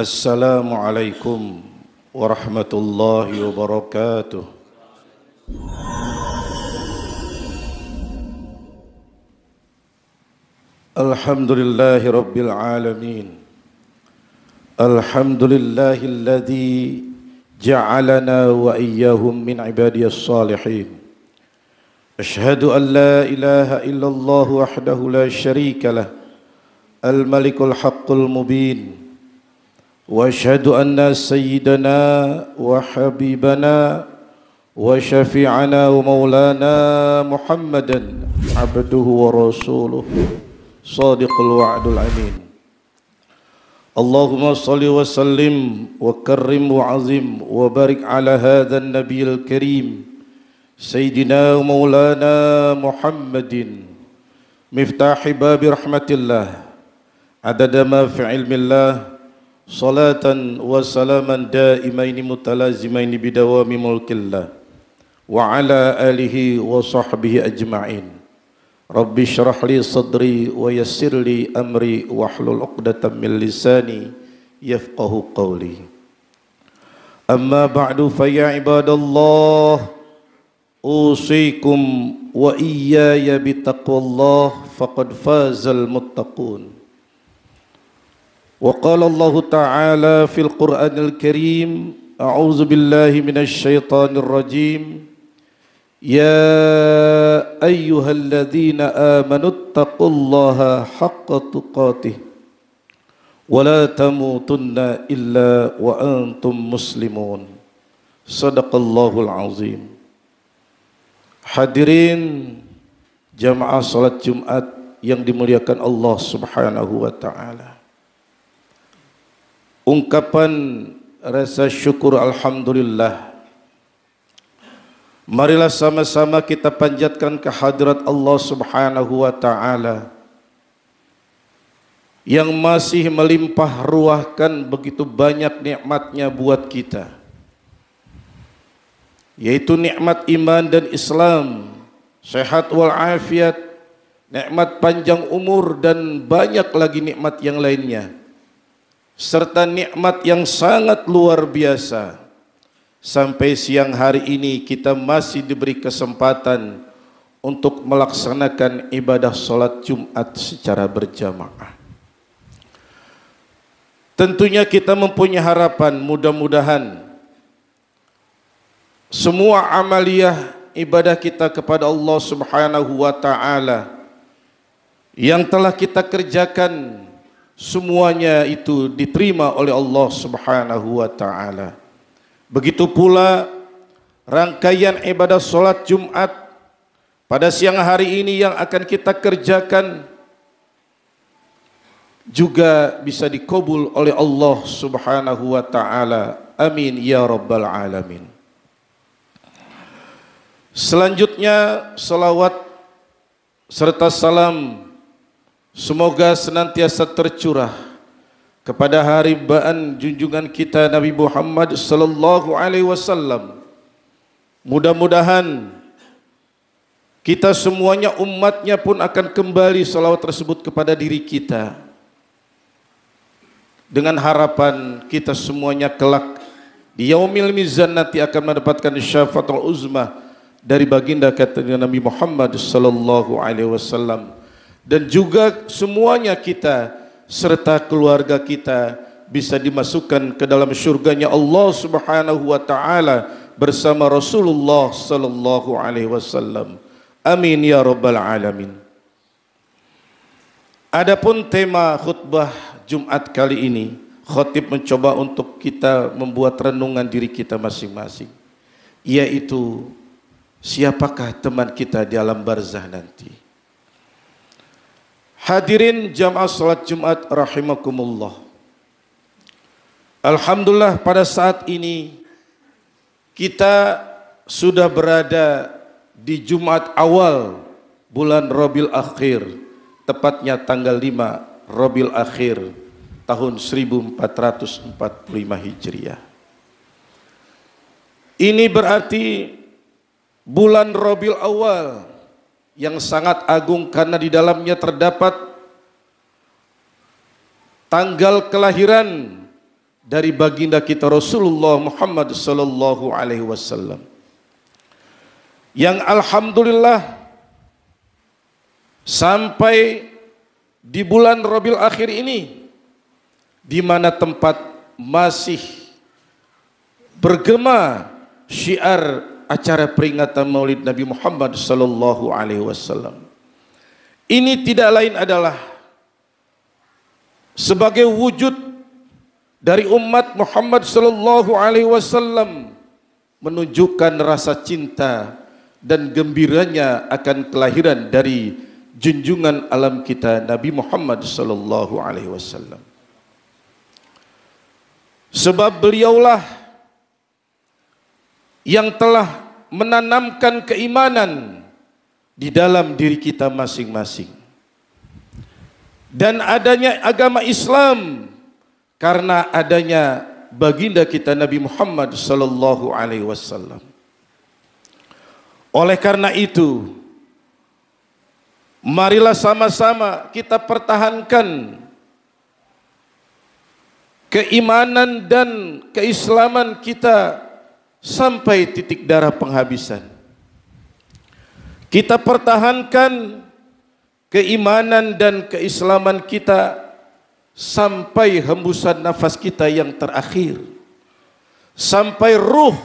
السلام عليكم ورحمة الله وبركاته الحمد لله رب العالمين الحمد لله الذي جعلنا وإياهم من عبادي الصالحين أشهد أن لا إله إلا الله وحده لا شريك له الملك الحق المبين واشهد ان سيدنا وحبيبنا وشفيعنا ومولانا محمدا عبده ورسوله صادق الوعد الامين اللهم صل وسلم وكرم وعظم وبارك على هذا النبي الكريم سيدنا ومولانا محمد مفتاح باب رحمه الله عدد ما في علم الله صلاة وسلاما دائمين متلازمين بدوام ملك الله وعلى آله وصحبه أجمعين رب اشرح لي صدري ويسر لي أمري واحلل عقدة من لساني يفقه قولي أما بعد فيا عباد الله أوصيكم وإياي بتقوى الله فقد فاز المتقون وقال الله تعالى في القرآن الكريم أعوذ بالله من الشيطان الرجيم يا أيها الذين آمنوا اتقوا الله حق تقاته ولا تموتن إلا وأنتم مسلمون صدق الله العظيم Hadirin jamaah salat Jumat yang dimuliakan Allah Subhanahu wa taala ungkapan rasa syukur alhamdulillah. Marilah sama-sama kita panjatkan kehadirat Allah Subhanahu wa taala yang masih melimpah ruahkan begitu banyak nikmatnya buat kita yaitu nikmat iman dan Islam sehat wal afiat nikmat panjang umur dan banyak lagi nikmat yang lainnya serta nikmat yang sangat luar biasa. Sampai siang hari ini kita masih diberi kesempatan untuk melaksanakan ibadah sholat Jumat secara berjamaah. Tentunya kita mempunyai harapan mudah-mudahan semua amaliah ibadah kita kepada Allah Subhanahu wa taala yang telah kita kerjakan semuanya itu diterima oleh Allah Subhanahu wa taala. Begitu pula rangkaian ibadah salat Jumat pada siang hari ini yang akan kita kerjakan juga bisa dikabul oleh Allah Subhanahu wa taala. Amin ya rabbal alamin. Selanjutnya selawat serta salam Semoga senantiasa tercurah kepada hari baan junjungan kita Nabi Muhammad sallallahu alaihi wasallam. Mudah-mudahan kita semuanya umatnya pun akan kembali salawat tersebut kepada diri kita. Dengan harapan kita semuanya kelak di yaumil mizan nanti akan mendapatkan syafaatul uzma dari baginda kata Nabi Muhammad sallallahu alaihi wasallam dan juga semuanya kita serta keluarga kita bisa dimasukkan ke dalam syurgaNya Allah Subhanahu wa taala bersama Rasulullah sallallahu alaihi wasallam. Amin ya rabbal alamin. Adapun tema khutbah Jumat kali ini, khotib mencoba untuk kita membuat renungan diri kita masing-masing, yaitu siapakah teman kita di alam barzah nanti? Hadirin jamaah salat Jumat rahimakumullah. Alhamdulillah pada saat ini kita sudah berada di Jumat awal bulan Rabiul Akhir, tepatnya tanggal 5 Rabiul Akhir tahun 1445 Hijriah. Ini berarti bulan Rabiul Awal yang sangat agung karena di dalamnya terdapat tanggal kelahiran dari baginda kita Rasulullah Muhammad sallallahu alaihi wasallam. Yang alhamdulillah sampai di bulan Rabiul Akhir ini di mana tempat masih bergema syiar acara peringatan Maulid Nabi Muhammad sallallahu alaihi wasallam. Ini tidak lain adalah sebagai wujud dari umat Muhammad sallallahu alaihi wasallam menunjukkan rasa cinta dan gembiranya akan kelahiran dari junjungan alam kita Nabi Muhammad sallallahu alaihi wasallam. Sebab beliaulah yang telah menanamkan keimanan di dalam diri kita masing-masing. Dan adanya agama Islam karena adanya baginda kita Nabi Muhammad sallallahu alaihi wasallam. Oleh karena itu, marilah sama-sama kita pertahankan keimanan dan keislaman kita sampai titik darah penghabisan. Kita pertahankan keimanan dan keislaman kita sampai hembusan nafas kita yang terakhir. Sampai ruh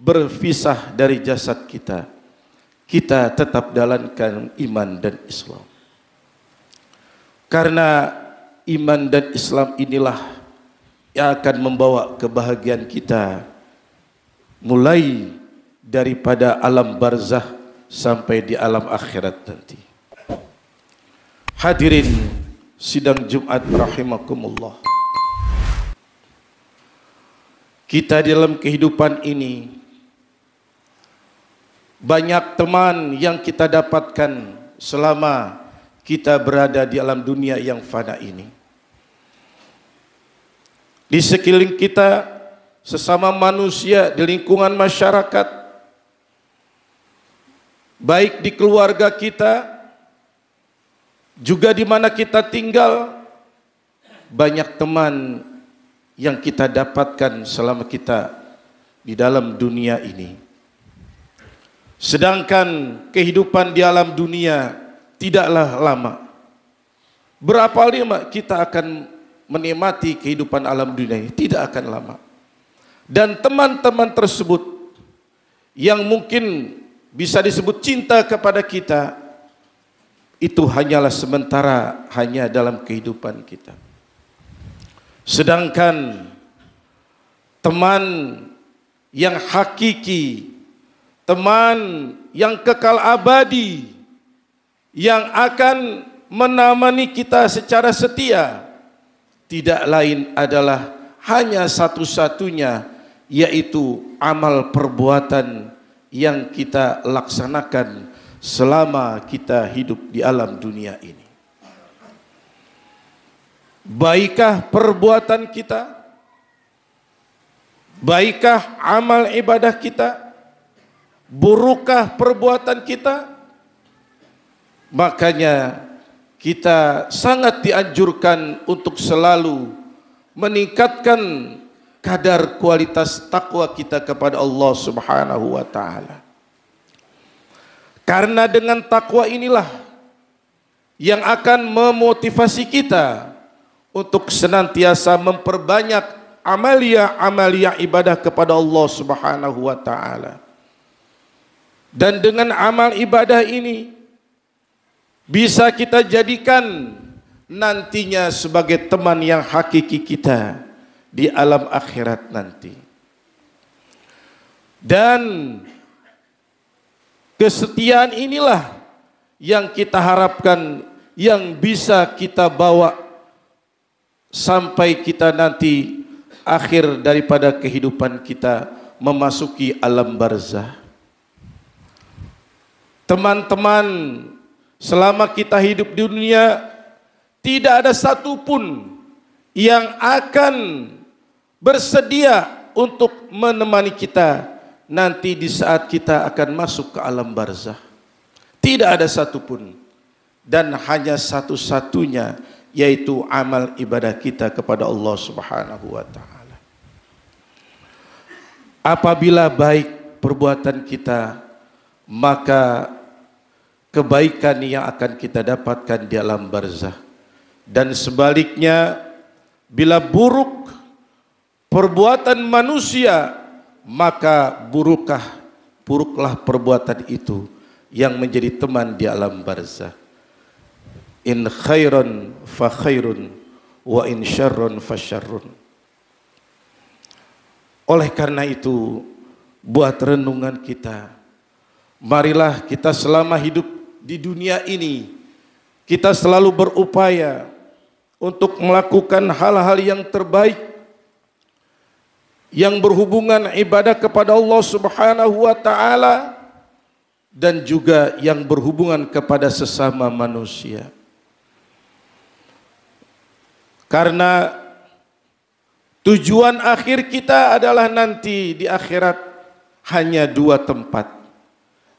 berpisah dari jasad kita. Kita tetap jalankan iman dan Islam. Karena iman dan Islam inilah yang akan membawa kebahagiaan kita mulai daripada alam barzah sampai di alam akhirat nanti. Hadirin sidang Jumat rahimakumullah. Kita dalam kehidupan ini banyak teman yang kita dapatkan selama kita berada di alam dunia yang fana ini. Di sekeliling kita sesama manusia di lingkungan masyarakat, baik di keluarga kita, juga di mana kita tinggal, banyak teman yang kita dapatkan selama kita di dalam dunia ini. Sedangkan kehidupan di alam dunia tidaklah lama. Berapa lama kita akan menikmati kehidupan alam dunia ini? Tidak akan lama dan teman-teman tersebut yang mungkin bisa disebut cinta kepada kita itu hanyalah sementara hanya dalam kehidupan kita sedangkan teman yang hakiki teman yang kekal abadi yang akan menamani kita secara setia tidak lain adalah hanya satu-satunya yaitu amal perbuatan yang kita laksanakan selama kita hidup di alam dunia ini. Baikkah perbuatan kita? Baikkah amal ibadah kita? Burukkah perbuatan kita? Makanya kita sangat dianjurkan untuk selalu meningkatkan kadar kualitas takwa kita kepada Allah Subhanahu wa taala. Karena dengan takwa inilah yang akan memotivasi kita untuk senantiasa memperbanyak amalia-amalia ibadah kepada Allah Subhanahu wa taala. Dan dengan amal ibadah ini bisa kita jadikan nantinya sebagai teman yang hakiki kita di alam akhirat nanti. Dan kesetiaan inilah yang kita harapkan yang bisa kita bawa sampai kita nanti akhir daripada kehidupan kita memasuki alam barzah. Teman-teman, selama kita hidup di dunia tidak ada satupun yang akan bersedia untuk menemani kita nanti di saat kita akan masuk ke alam barzah. Tidak ada satupun dan hanya satu-satunya yaitu amal ibadah kita kepada Allah Subhanahu wa taala. Apabila baik perbuatan kita, maka kebaikan yang akan kita dapatkan di alam barzah. Dan sebaliknya, bila buruk perbuatan manusia maka burukah buruklah perbuatan itu yang menjadi teman di alam barzah in khairun fa khairun wa in syarrun fa syarrun oleh karena itu buat renungan kita marilah kita selama hidup di dunia ini kita selalu berupaya untuk melakukan hal-hal yang terbaik yang berhubungan ibadah kepada Allah Subhanahu wa taala dan juga yang berhubungan kepada sesama manusia. Karena tujuan akhir kita adalah nanti di akhirat hanya dua tempat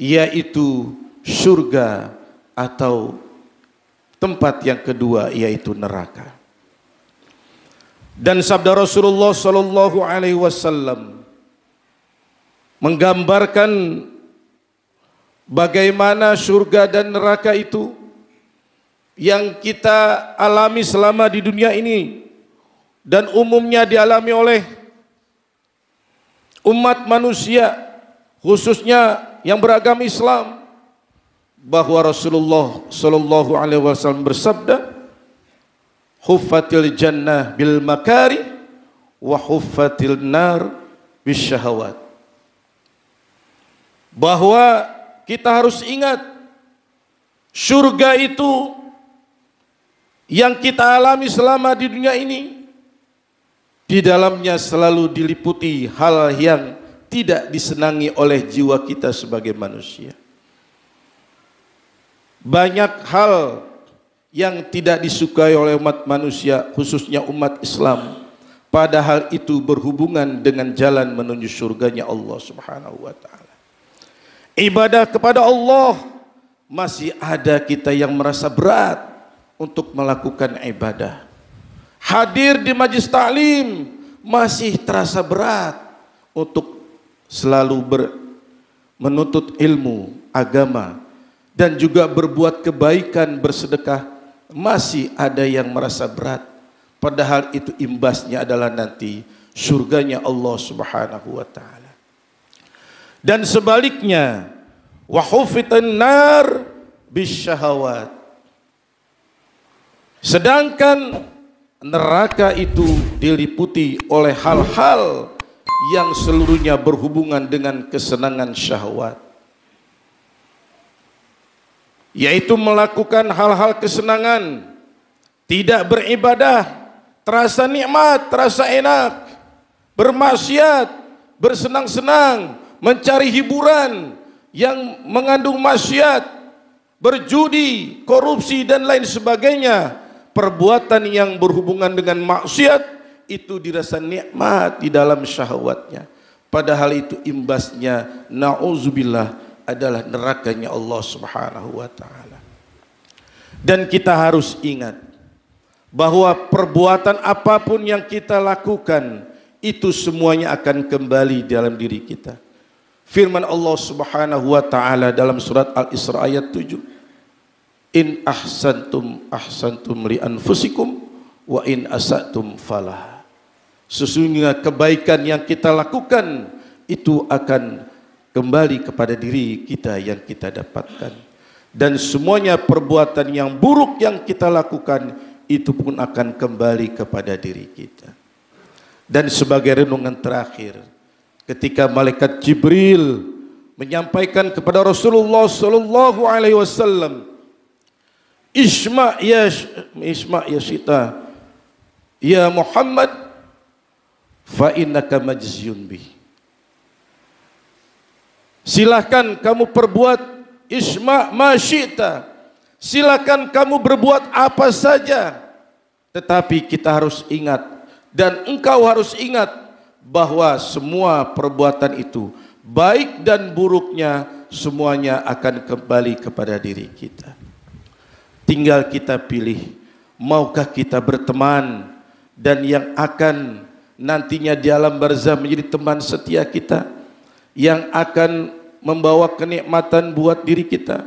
yaitu surga atau tempat yang kedua yaitu neraka dan sabda Rasulullah sallallahu alaihi wasallam menggambarkan bagaimana surga dan neraka itu yang kita alami selama di dunia ini dan umumnya dialami oleh umat manusia khususnya yang beragama Islam bahwa Rasulullah sallallahu alaihi wasallam bersabda huffatil jannah bil makari wa huffatil nar bis syahawat bahwa kita harus ingat surga itu yang kita alami selama di dunia ini di dalamnya selalu diliputi hal yang tidak disenangi oleh jiwa kita sebagai manusia. Banyak hal yang tidak disukai oleh umat manusia khususnya umat Islam padahal itu berhubungan dengan jalan menuju surganya Allah Subhanahu wa taala. Ibadah kepada Allah masih ada kita yang merasa berat untuk melakukan ibadah. Hadir di majlis taklim masih terasa berat untuk selalu ber, menuntut ilmu agama dan juga berbuat kebaikan bersedekah masih ada yang merasa berat padahal itu imbasnya adalah nanti surganya Allah Subhanahu wa taala. Dan sebaliknya wa hufitan nar bisyahawat. Sedangkan neraka itu diliputi oleh hal-hal yang seluruhnya berhubungan dengan kesenangan syahwat yaitu melakukan hal-hal kesenangan, tidak beribadah, terasa nikmat, terasa enak, bermaksiat, bersenang-senang, mencari hiburan yang mengandung maksiat, berjudi, korupsi dan lain sebagainya, perbuatan yang berhubungan dengan maksiat itu dirasa nikmat di dalam syahwatnya. Padahal itu imbasnya na'udzubillah adalah nerakanya Allah Subhanahu wa taala. Dan kita harus ingat bahwa perbuatan apapun yang kita lakukan itu semuanya akan kembali dalam diri kita. Firman Allah Subhanahu wa taala dalam surat Al-Isra ayat 7. In ahsantum ahsantum li anfusikum wa in asatum falah. Sesungguhnya kebaikan yang kita lakukan itu akan kembali kepada diri kita yang kita dapatkan. Dan semuanya perbuatan yang buruk yang kita lakukan itu pun akan kembali kepada diri kita. Dan sebagai renungan terakhir, ketika malaikat Jibril menyampaikan kepada Rasulullah sallallahu alaihi wasallam, "Isma ya Isma ya Sita, ya Muhammad, fa innaka majziyun bihi." Silahkan kamu perbuat isma masyita. Silahkan kamu berbuat apa saja. Tetapi kita harus ingat dan engkau harus ingat bahwa semua perbuatan itu baik dan buruknya semuanya akan kembali kepada diri kita. Tinggal kita pilih maukah kita berteman dan yang akan nantinya di alam barzah menjadi teman setia kita yang akan membawa kenikmatan buat diri kita,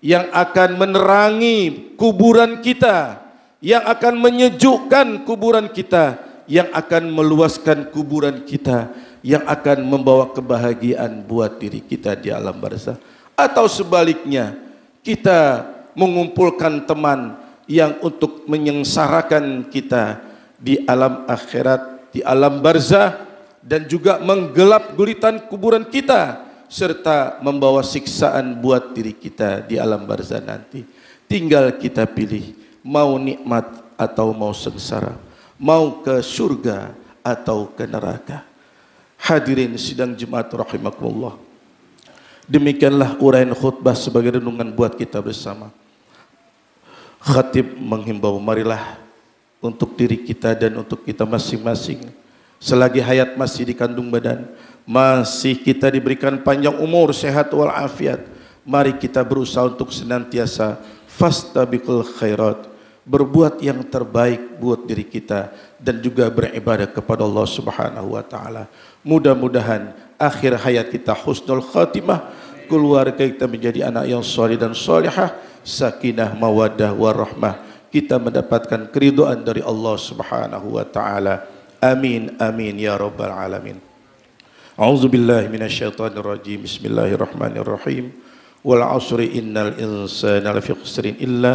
yang akan menerangi kuburan kita, yang akan menyejukkan kuburan kita, yang akan meluaskan kuburan kita, yang akan membawa kebahagiaan buat diri kita di alam barzah, atau sebaliknya, kita mengumpulkan teman yang untuk menyengsarakan kita di alam akhirat, di alam barzah, dan juga menggelap gulitan kuburan kita serta membawa siksaan buat diri kita di alam barzah nanti. Tinggal kita pilih mau nikmat atau mau sengsara, mau ke surga atau ke neraka. Hadirin sidang Jumat rahimakumullah. Demikianlah uraian khutbah sebagai renungan buat kita bersama. Khatib menghimbau marilah untuk diri kita dan untuk kita masing-masing selagi hayat masih di kandung badan masih kita diberikan panjang umur, sehat walafiat. Mari kita berusaha untuk senantiasa fastabiqul khairat, berbuat yang terbaik buat diri kita dan juga beribadah kepada Allah Subhanahu wa taala. Mudah-mudahan akhir hayat kita husnul khatimah, keluarga kita menjadi anak yang soleh dan solehah, sakinah, mawaddah, warahmah. Kita mendapatkan keriduan dari Allah Subhanahu wa taala. Amin amin ya rabbal alamin. أعوذ بالله من الشيطان الرجيم بسم الله الرحمن الرحيم والعصر إن الإنسان لفي خسر إلا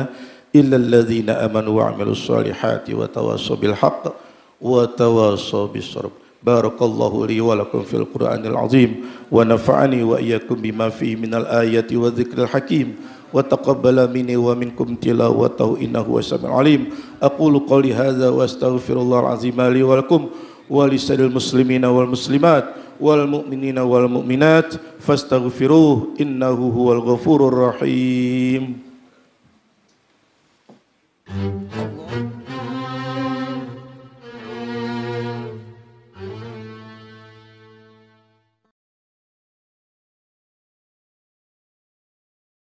إلا الذين آمنوا وعملوا الصالحات وتواصوا بالحق وتواصوا بالصبر بارك الله لي ولكم في القرآن العظيم ونفعني وإياكم بما فيه من الآيات والذكر الحكيم وتقبل مني ومنكم تلاوته إنه هو السميع العليم أقول قولي هذا وأستغفر الله العظيم لي ولكم ولسائر المسلمين والمسلمات wal mu'minina wal mu'minat fastaghfiruh innahu huwal ghafurur rahim Allah